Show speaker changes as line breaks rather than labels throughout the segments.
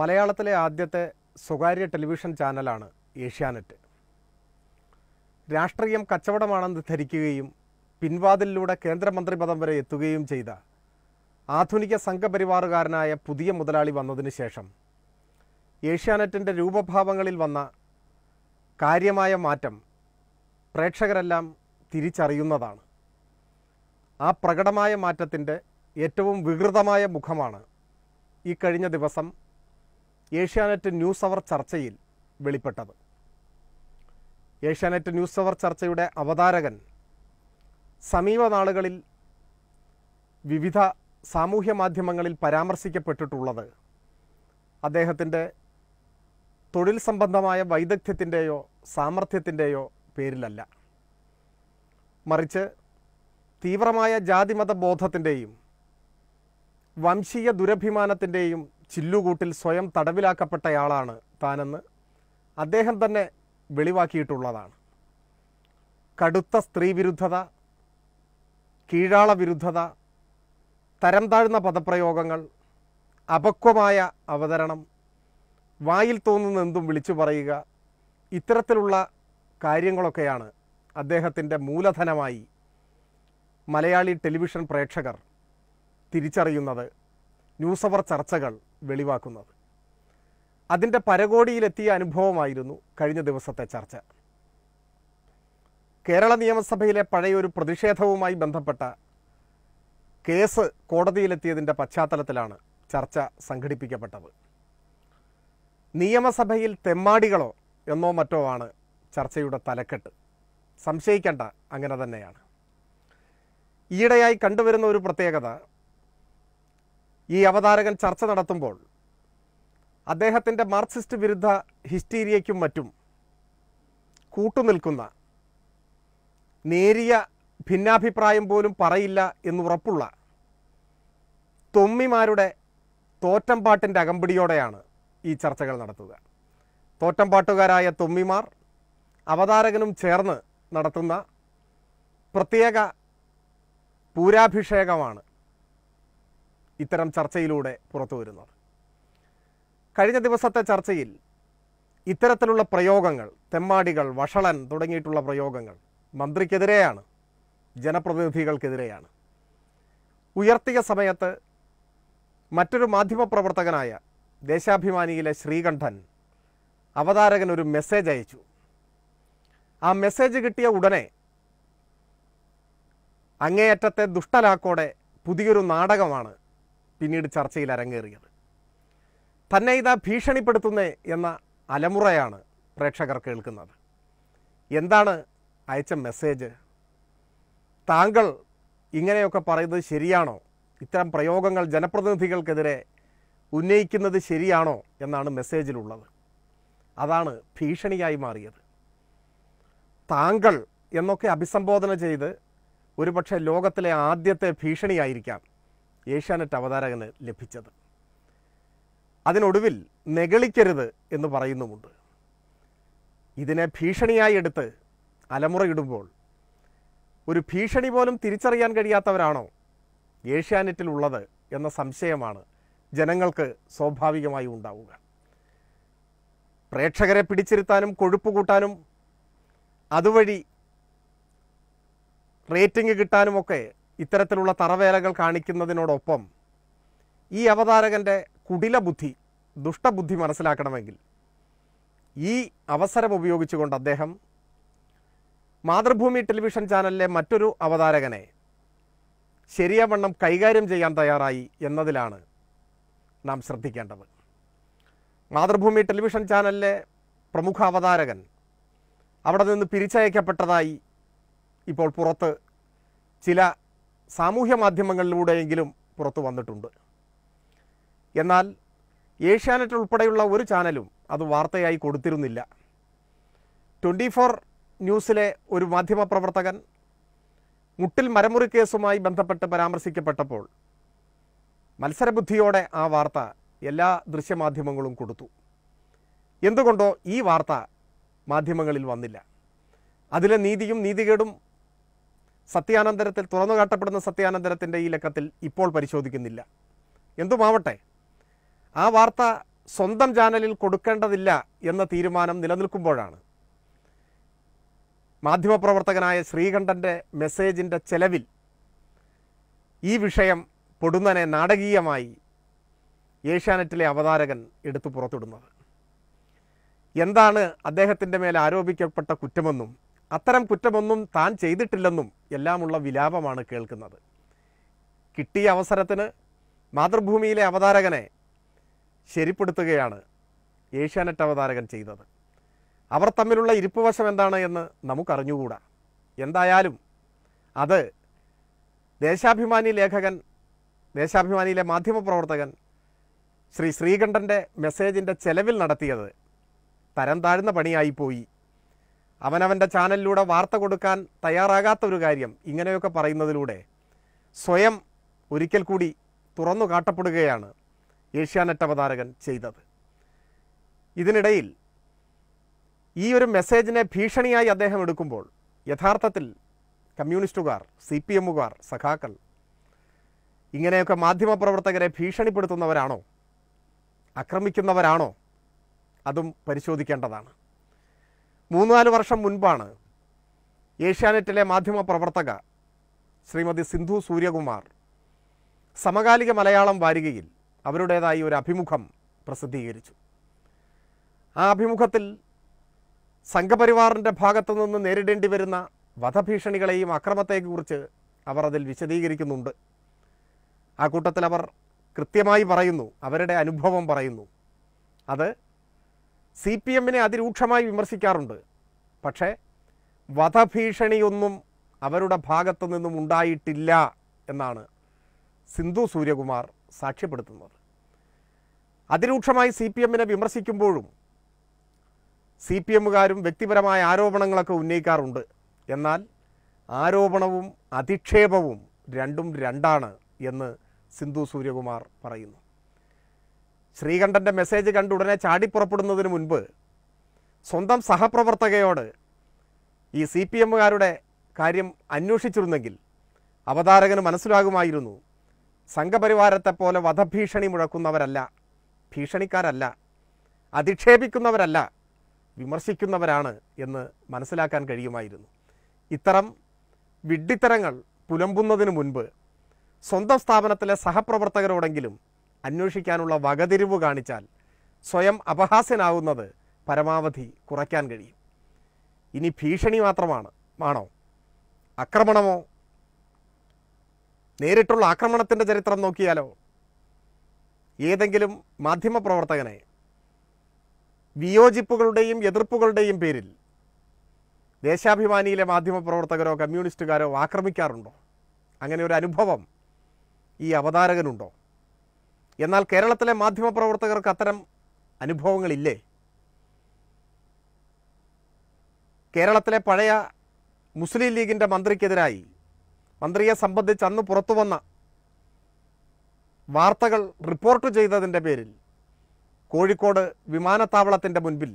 മലയാളത്തിലെ ആദ്യത്തെ സ്വകാര്യ ടെലിവിഷൻ ചാനലാണ് ഏഷ്യാനെറ്റ് രാഷ്ട്രീയം കച്ചവടമാണെന്ന് ധരിക്കുകയും പിൻവാതിലിലൂടെ കേന്ദ്രമന്ത്രി പദം വരെ എത്തുകയും ചെയ്ത ആധുനിക സംഘപരിവാറുകാരനായ പുതിയ മുതലാളി വന്നതിന് ശേഷം ഏഷ്യാനെറ്റിൻ്റെ രൂപഭാവങ്ങളിൽ വന്ന കാര്യമായ മാറ്റം പ്രേക്ഷകരെല്ലാം തിരിച്ചറിയുന്നതാണ് ആ പ്രകടമായ മാറ്റത്തിൻ്റെ ഏറ്റവും വികൃതമായ മുഖമാണ് ഈ കഴിഞ്ഞ ദിവസം ഏഷ്യാനെറ്റ് ന്യൂസ് അവർ ചർച്ചയിൽ വെളിപ്പെട്ടത് ഏഷ്യാനെറ്റ് ന്യൂസ് അവർ ചർച്ചയുടെ അവതാരകൻ സമീപ നാളുകളിൽ വിവിധ സാമൂഹ്യ മാധ്യമങ്ങളിൽ പരാമർശിക്കപ്പെട്ടിട്ടുള്ളത് അദ്ദേഹത്തിൻ്റെ തൊഴിൽ സംബന്ധമായ വൈദഗ്ധ്യത്തിൻ്റെയോ സാമർഥ്യത്തിൻ്റെയോ പേരിലല്ല മറിച്ച് തീവ്രമായ ജാതിമത ബോധത്തിൻ്റെയും വംശീയ ദുരഭിമാനത്തിൻ്റെയും ചില്ലുകൂട്ടിൽ സ്വയം തടവിലാക്കപ്പെട്ടയാളാണ് താനെന്ന് അദ്ദേഹം തന്നെ വെളിവാക്കിയിട്ടുള്ളതാണ് കടുത്ത സ്ത്രീവിരുദ്ധത കീഴാള വിരുദ്ധത തരം താഴ്ന്ന പദപ്രയോഗങ്ങൾ അപക്വമായ അവതരണം വായിൽ തോന്നുന്ന എന്തും വിളിച്ചു പറയുക ഇത്തരത്തിലുള്ള കാര്യങ്ങളൊക്കെയാണ് അദ്ദേഹത്തിൻ്റെ മൂലധനമായി മലയാളി ടെലിവിഷൻ പ്രേക്ഷകർ തിരിച്ചറിയുന്നത് ന്യൂസ് അവർ ചർച്ചകൾ വെളിവാക്കുന്നത് അതിൻ്റെ പരകോടിയിലെത്തിയ അനുഭവമായിരുന്നു കഴിഞ്ഞ ദിവസത്തെ ചർച്ച കേരള നിയമസഭയിലെ പഴയൊരു പ്രതിഷേധവുമായി ബന്ധപ്പെട്ട കേസ് കോടതിയിലെത്തിയതിൻ്റെ പശ്ചാത്തലത്തിലാണ് ചർച്ച സംഘടിപ്പിക്കപ്പെട്ടത് നിയമസഭയിൽ തെമ്മാടികളോ എന്നോ മറ്റോ ആണ് ചർച്ചയുടെ തലക്കെട്ട് സംശയിക്കേണ്ട അങ്ങനെ തന്നെയാണ് ഈയിടെയായി കണ്ടുവരുന്ന ഒരു പ്രത്യേകത ഈ അവതാരകൻ ചർച്ച നടത്തുമ്പോൾ അദ്ദേഹത്തിൻ്റെ മാർക്സിസ്റ്റ് വിരുദ്ധ ഹിസ്റ്റീരിയയ്ക്കും മറ്റും കൂട്ടുനിൽക്കുന്ന നേരിയ ഭിന്നാഭിപ്രായം പോലും പറയില്ല എന്നുറപ്പുള്ള തൊമ്മിമാരുടെ തോറ്റംപാട്ടിൻ്റെ അകമ്പടിയോടെയാണ് ഈ ചർച്ചകൾ നടത്തുക തോറ്റംപാട്ടുകാരായ തൊമ്മിമാർ അവതാരകനും ചേർന്ന് നടത്തുന്ന പ്രത്യേക പൂരാഭിഷേകമാണ് ഇത്തരം ചർച്ചയിലൂടെ പുറത്തു വരുന്നത് കഴിഞ്ഞ ദിവസത്തെ ചർച്ചയിൽ ഇത്തരത്തിലുള്ള പ്രയോഗങ്ങൾ തെമ്മാടികൾ വഷളൻ തുടങ്ങിയിട്ടുള്ള പ്രയോഗങ്ങൾ മന്ത്രിക്കെതിരെയാണ് ജനപ്രതിനിധികൾക്കെതിരെയാണ് ഉയർത്തിയ സമയത്ത് മറ്റൊരു മാധ്യമപ്രവർത്തകനായ ദേശാഭിമാനിയിലെ ശ്രീകണ്ഠൻ അവതാരകൻ ഒരു മെസ്സേജ് അയച്ചു ആ മെസ്സേജ് കിട്ടിയ ഉടനെ അങ്ങേയറ്റത്തെ ദുഷ്ടലാക്കോടെ പുതിയൊരു നാടകമാണ് പിന്നീട് ചർച്ചയിൽ അരങ്ങേറിയത് തന്നെ ഇതാ ഭീഷണിപ്പെടുത്തുന്ന എന്ന അലമുറയാണ് പ്രേക്ഷകർ കേൾക്കുന്നത് എന്താണ് അയച്ച മെസ്സേജ് താങ്കൾ ഇങ്ങനെയൊക്കെ പറയുന്നത് ശരിയാണോ ഇത്തരം പ്രയോഗങ്ങൾ ജനപ്രതിനിധികൾക്കെതിരെ ഉന്നയിക്കുന്നത് ശരിയാണോ എന്നാണ് മെസ്സേജിലുള്ളത് അതാണ് ഭീഷണിയായി മാറിയത് താങ്കൾ എന്നൊക്കെ അഭിസംബോധന ചെയ്ത് ഒരുപക്ഷെ ലോകത്തിലെ ആദ്യത്തെ ഭീഷണിയായിരിക്കാം ഏഷ്യാനെറ്റ് അവതാരകന് ലഭിച്ചത് അതിനൊടുവിൽ നെഗളിക്കരുത് എന്ന് പറയുന്നുമുണ്ട് ഇതിനെ ഭീഷണിയായി എടുത്ത് അലമുറയിടുമ്പോൾ ഒരു ഭീഷണി പോലും തിരിച്ചറിയാൻ കഴിയാത്തവരാണോ ഏഷ്യാനെറ്റിലുള്ളത് എന്ന സംശയമാണ് ജനങ്ങൾക്ക് സ്വാഭാവികമായി ഉണ്ടാവുക പ്രേക്ഷകരെ പിടിച്ചിരുത്താനും കൊഴുപ്പ് കൂട്ടാനും അതുവഴി റേറ്റിംഗ് കിട്ടാനുമൊക്കെ ഇത്തരത്തിലുള്ള തറവേലകൾ കാണിക്കുന്നതിനോടൊപ്പം ഈ അവതാരകൻ്റെ കുടില ബുദ്ധി ദുഷ്ടബുദ്ധി മനസ്സിലാക്കണമെങ്കിൽ ഈ അവസരം ഉപയോഗിച്ചുകൊണ്ട് അദ്ദേഹം മാതൃഭൂമി ടെലിവിഷൻ ചാനലിലെ മറ്റൊരു അവതാരകനെ ശരിയാവണ്ണം കൈകാര്യം ചെയ്യാൻ തയ്യാറായി എന്നതിലാണ് നാം ശ്രദ്ധിക്കേണ്ടത് മാതൃഭൂമി ടെലിവിഷൻ ചാനലിലെ പ്രമുഖ അവതാരകൻ അവിടെ നിന്ന് പിരിച്ചയക്കപ്പെട്ടതായി ഇപ്പോൾ പുറത്ത് ചില സാമൂഹ്യ മാധ്യമങ്ങളിലൂടെയെങ്കിലും പുറത്തു വന്നിട്ടുണ്ട് എന്നാൽ ഏഷ്യാനെറ്റ് ഉൾപ്പെടെയുള്ള ഒരു ചാനലും അത് വാർത്തയായി കൊടുത്തിരുന്നില്ല ട്വൻ്റി ഫോർ ന്യൂസിലെ ഒരു മാധ്യമപ്രവർത്തകൻ മുട്ടിൽ മരമുറി കേസുമായി ബന്ധപ്പെട്ട് പരാമർശിക്കപ്പെട്ടപ്പോൾ മത്സരബുദ്ധിയോടെ ആ വാർത്ത എല്ലാ ദൃശ്യമാധ്യമങ്ങളും കൊടുത്തു എന്തുകൊണ്ടോ ഈ വാർത്ത മാധ്യമങ്ങളിൽ വന്നില്ല അതിലെ നീതിയും നീതികേടും സത്യാനന്തരത്തിൽ തുറന്നു കാട്ടപ്പെടുന്ന സത്യാനന്തരത്തിൻ്റെ ഈ ലക്കത്തിൽ ഇപ്പോൾ പരിശോധിക്കുന്നില്ല എന്തുമാവട്ടെ ആ വാർത്ത സ്വന്തം ചാനലിൽ കൊടുക്കേണ്ടതില്ല എന്ന തീരുമാനം നിലനിൽക്കുമ്പോഴാണ് മാധ്യമപ്രവർത്തകനായ ശ്രീകണ്ഠൻ്റെ മെസ്സേജിൻ്റെ ചെലവിൽ ഈ വിഷയം പൊടുന്നനെ നാടകീയമായി ഏഷ്യാനെറ്റിലെ അവതാരകൻ എടുത്തു പുറത്തിടുന്നത് എന്താണ് അദ്ദേഹത്തിൻ്റെ മേൽ ആരോപിക്കപ്പെട്ട കുറ്റമെന്നും അത്തരം കുറ്റമൊന്നും താൻ ചെയ്തിട്ടില്ലെന്നും എല്ലാമുള്ള വിലാപമാണ് കേൾക്കുന്നത് കിട്ടിയ അവസരത്തിന് മാതൃഭൂമിയിലെ അവതാരകനെ ശരിപ്പെടുത്തുകയാണ് ഏഷ്യാനെറ്റ് അവതാരകൻ ചെയ്തത് അവർ തമ്മിലുള്ള ഇരിപ്പുവശം എന്താണ് എന്ന് നമുക്കറിഞ്ഞുകൂടാ എന്തായാലും അത് ദേശാഭിമാനി ലേഖകൻ ദേശാഭിമാനിയിലെ മാധ്യമപ്രവർത്തകൻ ശ്രീ ശ്രീകണ്ഠൻ്റെ മെസ്സേജിൻ്റെ ചെലവിൽ നടത്തിയത് തരം താഴ്ന്ന പണിയായിപ്പോയി അവനവൻ്റെ ചാനലിലൂടെ വാർത്ത കൊടുക്കാൻ തയ്യാറാകാത്ത ഒരു കാര്യം ഇങ്ങനെയൊക്കെ പറയുന്നതിലൂടെ സ്വയം ഒരിക്കൽ കൂടി തുറന്നു കാട്ടപ്പെടുകയാണ് ഏഷ്യാനെറ്റ് അവതാരകൻ ചെയ്തത് ഇതിനിടയിൽ ഈ ഒരു മെസ്സേജിനെ ഭീഷണിയായി അദ്ദേഹം എടുക്കുമ്പോൾ യഥാർത്ഥത്തിൽ കമ്മ്യൂണിസ്റ്റുകാർ സി പി എമ്മുകാർ സഖാക്കൾ ഇങ്ങനെയൊക്കെ മാധ്യമപ്രവർത്തകരെ ഭീഷണിപ്പെടുത്തുന്നവരാണോ ആക്രമിക്കുന്നവരാണോ അതും പരിശോധിക്കേണ്ടതാണ് നാല് വർഷം മുൻപാണ് ഏഷ്യാനെറ്റിലെ മാധ്യമ പ്രവർത്തക ശ്രീമതി സിന്ധു സൂര്യകുമാർ സമകാലിക മലയാളം വാരികയിൽ അവരുടേതായി ഒരു അഭിമുഖം പ്രസിദ്ധീകരിച്ചു ആ അഭിമുഖത്തിൽ സംഘപരിവാറിൻ്റെ ഭാഗത്തു നിന്ന് നേരിടേണ്ടി വരുന്ന വധഭീഷണികളെയും അക്രമത്തെക്കുറിച്ച് അവർ അതിൽ വിശദീകരിക്കുന്നുണ്ട് ആ കൂട്ടത്തിൽ അവർ കൃത്യമായി പറയുന്നു അവരുടെ അനുഭവം പറയുന്നു അത് സി പി എമ്മിനെ അതിരൂക്ഷമായി വിമർശിക്കാറുണ്ട് പക്ഷേ വധഭീഷണിയൊന്നും അവരുടെ ഭാഗത്തു നിന്നും ഉണ്ടായിട്ടില്ല എന്നാണ് സിന്ധു സൂര്യകുമാർ സാക്ഷ്യപ്പെടുത്തുന്നത് അതിരൂക്ഷമായി സി പി എമ്മിനെ വിമർശിക്കുമ്പോഴും സി പി എമ്മുകാരും വ്യക്തിപരമായ ആരോപണങ്ങളൊക്കെ ഉന്നയിക്കാറുണ്ട് എന്നാൽ ആരോപണവും അധിക്ഷേപവും രണ്ടും രണ്ടാണ് എന്ന് സിന്ധു സൂര്യകുമാർ പറയുന്നു ശ്രീകണ്ഠൻ്റെ മെസ്സേജ് കണ്ട് ഉടനെ ചാടിപ്പുറപ്പെടുന്നതിന് മുൻപ് സ്വന്തം സഹപ്രവർത്തകയോട് ഈ സി പി എമ്മുകാരുടെ കാര്യം അന്വേഷിച്ചിരുന്നെങ്കിൽ അവതാരകന് മനസ്സിലാകുമായിരുന്നു സംഘപരിവാരത്തെ പോലെ വധഭീഷണി മുഴക്കുന്നവരല്ല ഭീഷണിക്കാരല്ല അധിക്ഷേപിക്കുന്നവരല്ല വിമർശിക്കുന്നവരാണ് എന്ന് മനസ്സിലാക്കാൻ കഴിയുമായിരുന്നു ഇത്തരം വിഡ്ഢിത്തരങ്ങൾ പുലമ്പുന്നതിന് മുൻപ് സ്വന്തം സ്ഥാപനത്തിലെ സഹപ്രവർത്തകരോടെങ്കിലും അന്വേഷിക്കാനുള്ള വകതിരിവ് കാണിച്ചാൽ സ്വയം അപഹാസ്യനാവുന്നത് പരമാവധി കുറയ്ക്കാൻ കഴിയും ഇനി ഭീഷണി മാത്രമാണ് ആണോ ആക്രമണമോ നേരിട്ടുള്ള ആക്രമണത്തിൻ്റെ ചരിത്രം നോക്കിയാലോ ഏതെങ്കിലും മാധ്യമപ്രവർത്തകനെ വിയോജിപ്പുകളുടെയും എതിർപ്പുകളുടെയും പേരിൽ ദേശാഭിമാനിയിലെ മാധ്യമപ്രവർത്തകരോ കമ്മ്യൂണിസ്റ്റുകാരോ ആക്രമിക്കാറുണ്ടോ അങ്ങനെ ഒരു അനുഭവം ഈ അവതാരകനുണ്ടോ എന്നാൽ കേരളത്തിലെ മാധ്യമപ്രവർത്തകർക്ക് അത്തരം അനുഭവങ്ങളില്ലേ കേരളത്തിലെ പഴയ മുസ്ലിം ലീഗിൻ്റെ മന്ത്രിക്കെതിരായി മന്ത്രിയെ സംബന്ധിച്ച് അന്ന് പുറത്തു വന്ന വാർത്തകൾ റിപ്പോർട്ട് ചെയ്തതിൻ്റെ പേരിൽ കോഴിക്കോട് വിമാനത്താവളത്തിൻ്റെ മുൻപിൽ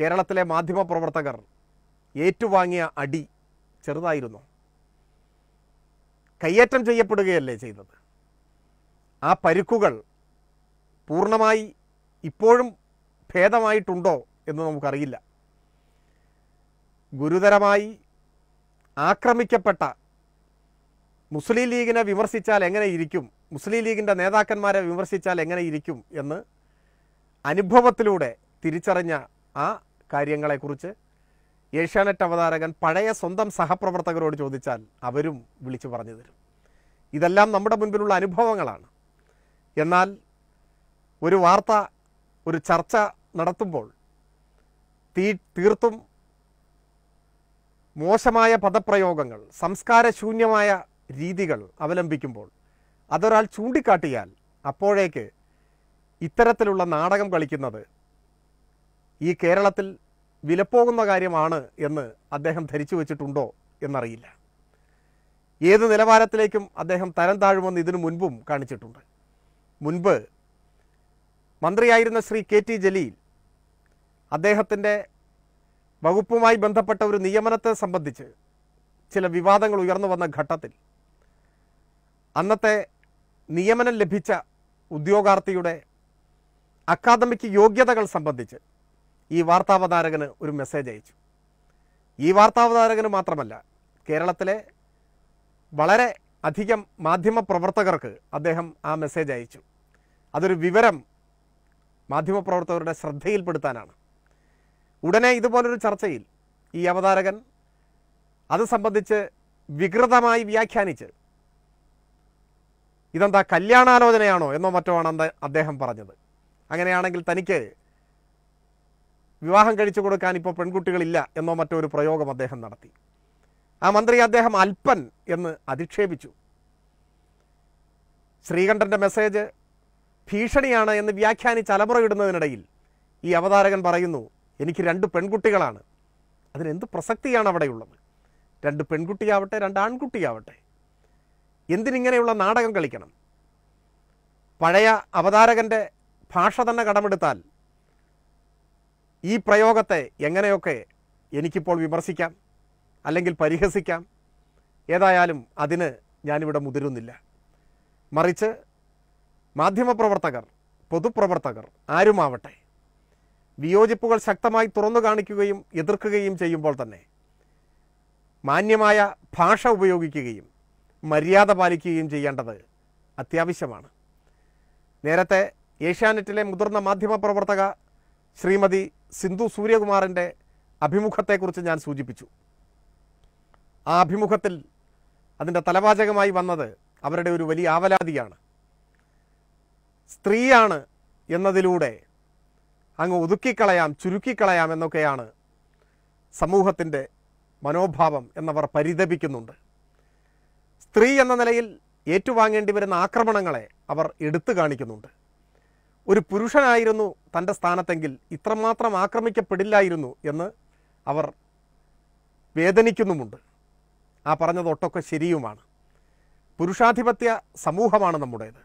കേരളത്തിലെ മാധ്യമപ്രവർത്തകർ ഏറ്റുവാങ്ങിയ അടി ചെറുതായിരുന്നു കയ്യേറ്റം ചെയ്യപ്പെടുകയല്ലേ ചെയ്തത് ആ പരുക്കുകൾ പൂർണ്ണമായി ഇപ്പോഴും ഭേദമായിട്ടുണ്ടോ എന്ന് നമുക്കറിയില്ല ഗുരുതരമായി ആക്രമിക്കപ്പെട്ട മുസ്ലിം ലീഗിനെ വിമർശിച്ചാൽ എങ്ങനെ ഇരിക്കും മുസ്ലിം ലീഗിൻ്റെ നേതാക്കന്മാരെ വിമർശിച്ചാൽ എങ്ങനെ ഇരിക്കും എന്ന് അനുഭവത്തിലൂടെ തിരിച്ചറിഞ്ഞ ആ കാര്യങ്ങളെക്കുറിച്ച് ഏഷ്യാനെറ്റ് അവതാരകൻ പഴയ സ്വന്തം സഹപ്രവർത്തകരോട് ചോദിച്ചാൽ അവരും വിളിച്ചു പറഞ്ഞു തരും ഇതെല്ലാം നമ്മുടെ മുൻപിലുള്ള അനുഭവങ്ങളാണ് എന്നാൽ ഒരു വാർത്ത ഒരു ചർച്ച നടത്തുമ്പോൾ തീ തീർത്തും മോശമായ പദപ്രയോഗങ്ങൾ സംസ്കാരശൂന്യമായ രീതികൾ അവലംബിക്കുമ്പോൾ അതൊരാൾ ചൂണ്ടിക്കാട്ടിയാൽ അപ്പോഴേക്ക് ഇത്തരത്തിലുള്ള നാടകം കളിക്കുന്നത് ഈ കേരളത്തിൽ വിലപ്പോകുന്ന കാര്യമാണ് എന്ന് അദ്ദേഹം ധരിച്ചു വച്ചിട്ടുണ്ടോ എന്നറിയില്ല ഏത് നിലവാരത്തിലേക്കും അദ്ദേഹം തരം താഴുമെന്ന് ഇതിനു മുൻപും കാണിച്ചിട്ടുണ്ട് മുൻപ് മന്ത്രിയായിരുന്ന ശ്രീ കെ ടി ജലീൽ അദ്ദേഹത്തിൻ്റെ വകുപ്പുമായി ബന്ധപ്പെട്ട ഒരു നിയമനത്തെ സംബന്ധിച്ച് ചില വിവാദങ്ങൾ ഉയർന്നു വന്ന ഘട്ടത്തിൽ അന്നത്തെ നിയമനം ലഭിച്ച ഉദ്യോഗാർത്ഥിയുടെ അക്കാദമിക് യോഗ്യതകൾ സംബന്ധിച്ച് ഈ വാർത്താവതാരകന് ഒരു മെസ്സേജ് അയച്ചു ഈ വാർത്താവതാരകന് മാത്രമല്ല കേരളത്തിലെ വളരെ അധികം മാധ്യമ പ്രവർത്തകർക്ക് അദ്ദേഹം ആ മെസ്സേജ് അയച്ചു അതൊരു വിവരം മാധ്യമപ്രവർത്തകരുടെ ശ്രദ്ധയിൽപ്പെടുത്താനാണ് ഉടനെ ഇതുപോലൊരു ചർച്ചയിൽ ഈ അവതാരകൻ അത് സംബന്ധിച്ച് വികൃതമായി വ്യാഖ്യാനിച്ച് ഇതെന്താ കല്യാണാലോചനയാണോ എന്നോ മറ്റോ ആണ് അദ്ദേഹം പറഞ്ഞത് അങ്ങനെയാണെങ്കിൽ തനിക്ക് വിവാഹം കഴിച്ചു കൊടുക്കാൻ ഇപ്പോൾ പെൺകുട്ടികളില്ല എന്നോ മറ്റോ ഒരു പ്രയോഗം അദ്ദേഹം നടത്തി ആ മന്ത്രി അദ്ദേഹം അല്പൻ എന്ന് അധിക്ഷേപിച്ചു ശ്രീകണ്ഠൻ്റെ മെസ്സേജ് ഭീഷണിയാണ് എന്ന് വ്യാഖ്യാനിച്ച് അലമുറയിടുന്നതിനിടയിൽ ഈ അവതാരകൻ പറയുന്നു എനിക്ക് രണ്ട് പെൺകുട്ടികളാണ് അതിനെന്ത് പ്രസക്തിയാണ് അവിടെയുള്ളത് രണ്ട് പെൺകുട്ടിയാവട്ടെ രണ്ട് ആൺകുട്ടിയാവട്ടെ എന്തിനിങ്ങനെയുള്ള നാടകം കളിക്കണം പഴയ അവതാരകൻ്റെ ഭാഷ തന്നെ കടമെടുത്താൽ ഈ പ്രയോഗത്തെ എങ്ങനെയൊക്കെ എനിക്കിപ്പോൾ വിമർശിക്കാം അല്ലെങ്കിൽ പരിഹസിക്കാം ഏതായാലും അതിന് ഞാനിവിടെ മുതിരുന്നില്ല മറിച്ച് മാധ്യമപ്രവർത്തകർ പൊതുപ്രവർത്തകർ ആരുമാവട്ടെ വിയോജിപ്പുകൾ ശക്തമായി തുറന്നു കാണിക്കുകയും എതിർക്കുകയും ചെയ്യുമ്പോൾ തന്നെ മാന്യമായ ഭാഷ ഉപയോഗിക്കുകയും മര്യാദ പാലിക്കുകയും ചെയ്യേണ്ടത് അത്യാവശ്യമാണ് നേരത്തെ ഏഷ്യാനെറ്റിലെ മുതിർന്ന മാധ്യമപ്രവർത്തക ശ്രീമതി സിന്ധു സൂര്യകുമാറിൻ്റെ അഭിമുഖത്തെക്കുറിച്ച് ഞാൻ സൂചിപ്പിച്ചു ആ അഭിമുഖത്തിൽ അതിൻ്റെ തലവാചകമായി വന്നത് അവരുടെ ഒരു വലിയ ആവലാതിയാണ് സ്ത്രീയാണ് എന്നതിലൂടെ അങ്ങ് ഒതുക്കിക്കളയാം ചുരുക്കിക്കളയാം എന്നൊക്കെയാണ് സമൂഹത്തിൻ്റെ മനോഭാവം എന്നവർ പരിതപിക്കുന്നുണ്ട് സ്ത്രീ എന്ന നിലയിൽ ഏറ്റുവാങ്ങേണ്ടി വരുന്ന ആക്രമണങ്ങളെ അവർ എടുത്തു കാണിക്കുന്നുണ്ട് ഒരു പുരുഷനായിരുന്നു തൻ്റെ സ്ഥാനത്തെങ്കിൽ ഇത്രമാത്രം ആക്രമിക്കപ്പെടില്ലായിരുന്നു എന്ന് അവർ വേദനിക്കുന്നുമുണ്ട് ആ പറഞ്ഞത് ഒട്ടൊക്കെ ശരിയുമാണ് പുരുഷാധിപത്യ സമൂഹമാണ് നമ്മുടേത്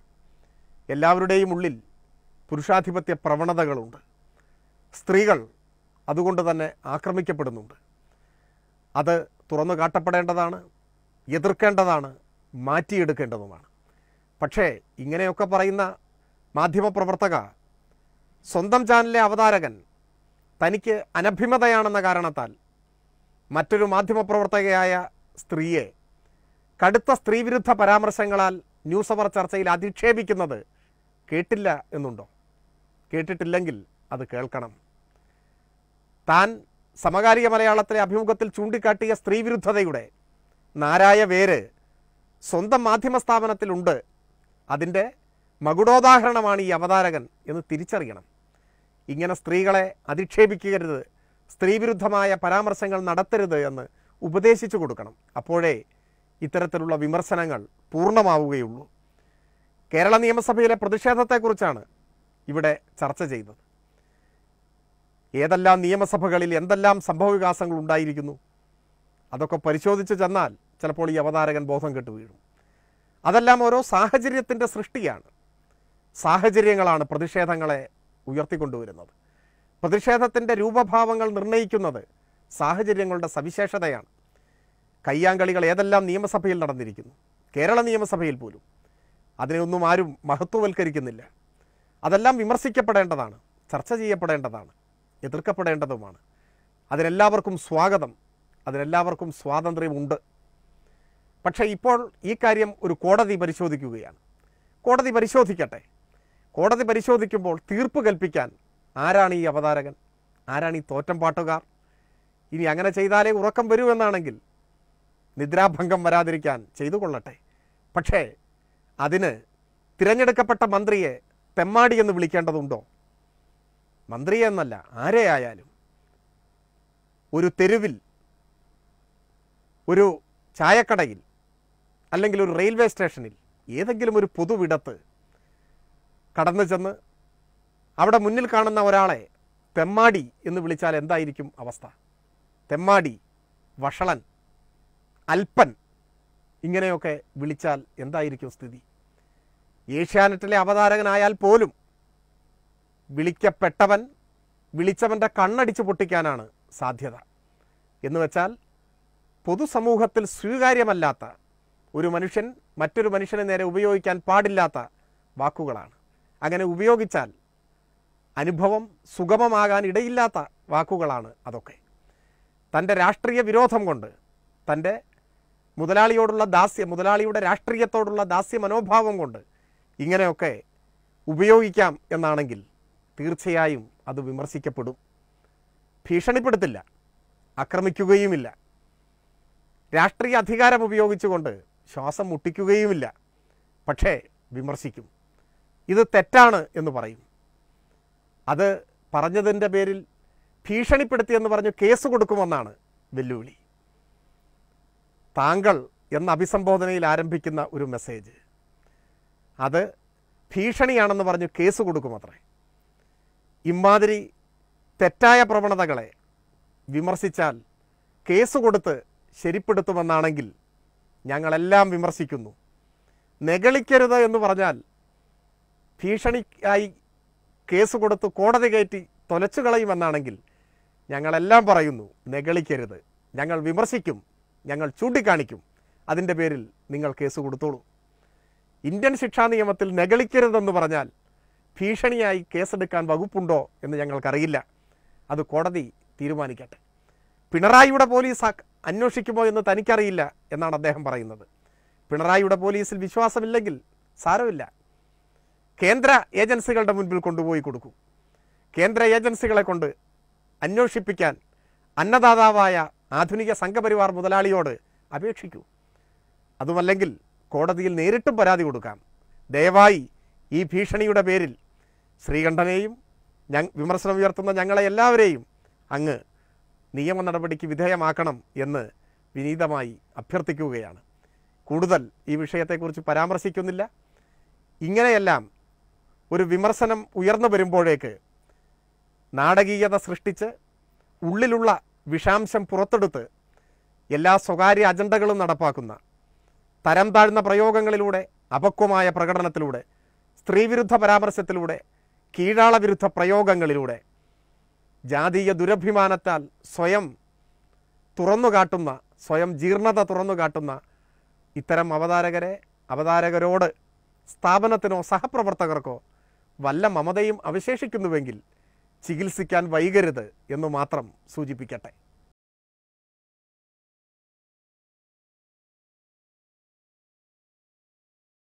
എല്ലാവരുടെയും ഉള്ളിൽ പുരുഷാധിപത്യ പ്രവണതകളുണ്ട് സ്ത്രീകൾ അതുകൊണ്ട് തന്നെ ആക്രമിക്കപ്പെടുന്നുണ്ട് അത് തുറന്നു കാട്ടപ്പെടേണ്ടതാണ് എതിർക്കേണ്ടതാണ് മാറ്റിയെടുക്കേണ്ടതുമാണ് പക്ഷേ ഇങ്ങനെയൊക്കെ പറയുന്ന മാധ്യമപ്രവർത്തക സ്വന്തം ചാനലിലെ അവതാരകൻ തനിക്ക് അനഭിമതയാണെന്ന കാരണത്താൽ മറ്റൊരു മാധ്യമപ്രവർത്തകയായ സ്ത്രീയെ കടുത്ത സ്ത്രീവിരുദ്ധ പരാമർശങ്ങളാൽ ന്യൂസ് അവർ ചർച്ചയിൽ അധിക്ഷേപിക്കുന്നത് കേട്ടില്ല എന്നുണ്ടോ കേട്ടിട്ടില്ലെങ്കിൽ അത് കേൾക്കണം താൻ സമകാലിക മലയാളത്തിലെ അഭിമുഖത്തിൽ ചൂണ്ടിക്കാട്ടിയ സ്ത്രീവിരുദ്ധതയുടെ നാരായ വേര് സ്വന്തം മാധ്യമ സ്ഥാപനത്തിലുണ്ട് അതിൻ്റെ മകുടോദാഹരണമാണ് ഈ അവതാരകൻ എന്ന് തിരിച്ചറിയണം ഇങ്ങനെ സ്ത്രീകളെ അധിക്ഷേപിക്കരുത് സ്ത്രീവിരുദ്ധമായ പരാമർശങ്ങൾ നടത്തരുത് എന്ന് ഉപദേശിച്ചു കൊടുക്കണം അപ്പോഴേ ഇത്തരത്തിലുള്ള വിമർശനങ്ങൾ പൂർണ്ണമാവുകയുള്ളൂ കേരള നിയമസഭയിലെ പ്രതിഷേധത്തെക്കുറിച്ചാണ് ഇവിടെ ചർച്ച ചെയ്യുന്നത് ഏതെല്ലാം നിയമസഭകളിൽ എന്തെല്ലാം സംഭവവികാസങ്ങൾ ഉണ്ടായിരിക്കുന്നു അതൊക്കെ പരിശോധിച്ച് ചെന്നാൽ ചിലപ്പോൾ ഈ അവതാരകൻ ബോധം കെട്ട് വീഴും അതെല്ലാം ഓരോ സാഹചര്യത്തിൻ്റെ സൃഷ്ടിയാണ് സാഹചര്യങ്ങളാണ് പ്രതിഷേധങ്ങളെ ഉയർത്തിക്കൊണ്ടുവരുന്നത് പ്രതിഷേധത്തിൻ്റെ രൂപഭാവങ്ങൾ നിർണ്ണയിക്കുന്നത് സാഹചര്യങ്ങളുടെ സവിശേഷതയാണ് കയ്യാങ്കളികൾ ഏതെല്ലാം നിയമസഭയിൽ നടന്നിരിക്കുന്നു കേരള നിയമസഭയിൽ പോലും അതിനെയൊന്നും ആരും മഹത്വവൽക്കരിക്കുന്നില്ല അതെല്ലാം വിമർശിക്കപ്പെടേണ്ടതാണ് ചർച്ച ചെയ്യപ്പെടേണ്ടതാണ് എതിർക്കപ്പെടേണ്ടതുമാണ് അതിനെല്ലാവർക്കും സ്വാഗതം അതിനെല്ലാവർക്കും സ്വാതന്ത്ര്യമുണ്ട് പക്ഷേ ഇപ്പോൾ ഈ കാര്യം ഒരു കോടതി പരിശോധിക്കുകയാണ് കോടതി പരിശോധിക്കട്ടെ കോടതി പരിശോധിക്കുമ്പോൾ തീർപ്പ് കൽപ്പിക്കാൻ ആരാണ് ഈ അവതാരകൻ ആരാണ് ഈ തോറ്റം പാട്ടുകാർ ഇനി അങ്ങനെ ചെയ്താലേ ഉറക്കം വരൂ എന്നാണെങ്കിൽ നിദ്രാഭംഗം വരാതിരിക്കാൻ ചെയ്തു കൊള്ളട്ടെ പക്ഷേ അതിന് തിരഞ്ഞെടുക്കപ്പെട്ട മന്ത്രിയെ തെമ്മാടി എന്ന് വിളിക്കേണ്ടതുണ്ടോ മന്ത്രി എന്നല്ല ആരെയായാലും ഒരു തെരുവിൽ ഒരു ചായക്കടയിൽ അല്ലെങ്കിൽ ഒരു റെയിൽവേ സ്റ്റേഷനിൽ ഏതെങ്കിലും ഒരു പൊതുവിടത്ത് കടന്നു ചെന്ന് അവിടെ മുന്നിൽ കാണുന്ന ഒരാളെ തെമ്മാടി എന്ന് വിളിച്ചാൽ എന്തായിരിക്കും അവസ്ഥ തെമ്മാടി വഷളൻ അൽപ്പൻ ഇങ്ങനെയൊക്കെ വിളിച്ചാൽ എന്തായിരിക്കും സ്ഥിതി ഏഷ്യാനെറ്റിലെ അവതാരകനായാൽ പോലും വിളിക്കപ്പെട്ടവൻ വിളിച്ചവൻ്റെ കണ്ണടിച്ച് പൊട്ടിക്കാനാണ് സാധ്യത എന്ന് വെച്ചാൽ പൊതുസമൂഹത്തിൽ സ്വീകാര്യമല്ലാത്ത ഒരു മനുഷ്യൻ മറ്റൊരു മനുഷ്യനെ നേരെ ഉപയോഗിക്കാൻ പാടില്ലാത്ത വാക്കുകളാണ് അങ്ങനെ ഉപയോഗിച്ചാൽ അനുഭവം സുഗമമാകാൻ ഇടയില്ലാത്ത വാക്കുകളാണ് അതൊക്കെ തൻ്റെ രാഷ്ട്രീയ വിരോധം കൊണ്ട് തൻ്റെ മുതലാളിയോടുള്ള ദാസ്യ മുതലാളിയുടെ രാഷ്ട്രീയത്തോടുള്ള ദാസ്യ മനോഭാവം കൊണ്ട് ഇങ്ങനെയൊക്കെ ഉപയോഗിക്കാം എന്നാണെങ്കിൽ തീർച്ചയായും അത് വിമർശിക്കപ്പെടും ഭീഷണിപ്പെടുത്തില്ല ആക്രമിക്കുകയുമില്ല രാഷ്ട്രീയ അധികാരം ഉപയോഗിച്ചുകൊണ്ട് ശ്വാസം മുട്ടിക്കുകയുമില്ല പക്ഷേ വിമർശിക്കും ഇത് തെറ്റാണ് എന്ന് പറയും അത് പറഞ്ഞതിൻ്റെ പേരിൽ ഭീഷണിപ്പെടുത്തിയെന്ന് പറഞ്ഞ് കേസ് കൊടുക്കുമെന്നാണ് വെല്ലുവിളി താങ്കൾ എന്ന അഭിസംബോധനയിൽ ആരംഭിക്കുന്ന ഒരു മെസ്സേജ് അത് ഭീഷണിയാണെന്ന് പറഞ്ഞു കേസ് കൊടുക്കുമത്രേ ഇമാതിരി തെറ്റായ പ്രവണതകളെ വിമർശിച്ചാൽ കേസ് കൊടുത്ത് ശരിപ്പെടുത്തുമെന്നാണെങ്കിൽ ഞങ്ങളെല്ലാം വിമർശിക്കുന്നു നെഗളിക്കരുത് എന്ന് പറഞ്ഞാൽ ഭീഷണിക്കായി കേസ് കൊടുത്ത് കോടതി കയറ്റി തൊലച്ചു കളയുമെന്നാണെങ്കിൽ ഞങ്ങളെല്ലാം പറയുന്നു നെഗളിക്കരുത് ഞങ്ങൾ വിമർശിക്കും ഞങ്ങൾ ചൂണ്ടിക്കാണിക്കും അതിൻ്റെ പേരിൽ നിങ്ങൾ കേസ് കൊടുത്തോളൂ ഇന്ത്യൻ ശിക്ഷാ നിയമത്തിൽ നെഗളിക്കരുതെന്ന് പറഞ്ഞാൽ ഭീഷണിയായി കേസെടുക്കാൻ വകുപ്പുണ്ടോ എന്ന് ഞങ്ങൾക്കറിയില്ല അത് കോടതി തീരുമാനിക്കട്ടെ പിണറായിയുടെ പോലീസ് അന്വേഷിക്കുമോ എന്ന് തനിക്കറിയില്ല എന്നാണ് അദ്ദേഹം പറയുന്നത് പിണറായിയുടെ പോലീസിൽ വിശ്വാസമില്ലെങ്കിൽ സാരമില്ല കേന്ദ്ര ഏജൻസികളുടെ മുൻപിൽ കൊണ്ടുപോയി കൊടുക്കും കേന്ദ്ര ഏജൻസികളെ കൊണ്ട് അന്വേഷിപ്പിക്കാൻ അന്നദാതാവായ ആധുനിക സംഘപരിവാർ മുതലാളിയോട് അപേക്ഷിക്കൂ അതുമല്ലെങ്കിൽ കോടതിയിൽ നേരിട്ടും പരാതി കൊടുക്കാം ദയവായി ഈ ഭീഷണിയുടെ പേരിൽ ശ്രീകണ്ഠനെയും വിമർശനം ഉയർത്തുന്ന ഞങ്ങളെ എല്ലാവരെയും അങ്ങ് നിയമ നടപടിക്ക് വിധേയമാക്കണം എന്ന് വിനീതമായി അഭ്യർത്ഥിക്കുകയാണ് കൂടുതൽ ഈ വിഷയത്തെക്കുറിച്ച് പരാമർശിക്കുന്നില്ല ഇങ്ങനെയെല്ലാം ഒരു വിമർശനം ഉയർന്നു വരുമ്പോഴേക്ക് നാടകീയത സൃഷ്ടിച്ച് ഉള്ളിലുള്ള വിഷാംശം പുറത്തെടുത്ത് എല്ലാ സ്വകാര്യ അജണ്ടകളും നടപ്പാക്കുന്ന തരം താഴ്ന്ന പ്രയോഗങ്ങളിലൂടെ അപക്വമായ പ്രകടനത്തിലൂടെ സ്ത്രീവിരുദ്ധ പരാമർശത്തിലൂടെ കീഴാളവിരുദ്ധ പ്രയോഗങ്ങളിലൂടെ ജാതീയ ദുരഭിമാനത്താൽ സ്വയം തുറന്നുകാട്ടുന്ന സ്വയം ജീർണത തുറന്നുകാട്ടുന്ന ഇത്തരം അവതാരകരെ അവതാരകരോട് സ്ഥാപനത്തിനോ സഹപ്രവർത്തകർക്കോ വല്ല മമതയും അവശേഷിക്കുന്നുവെങ്കിൽ ചികിത്സിക്കാൻ വൈകരുത് എന്നു മാത്രം സൂചിപ്പിക്കട്ടെ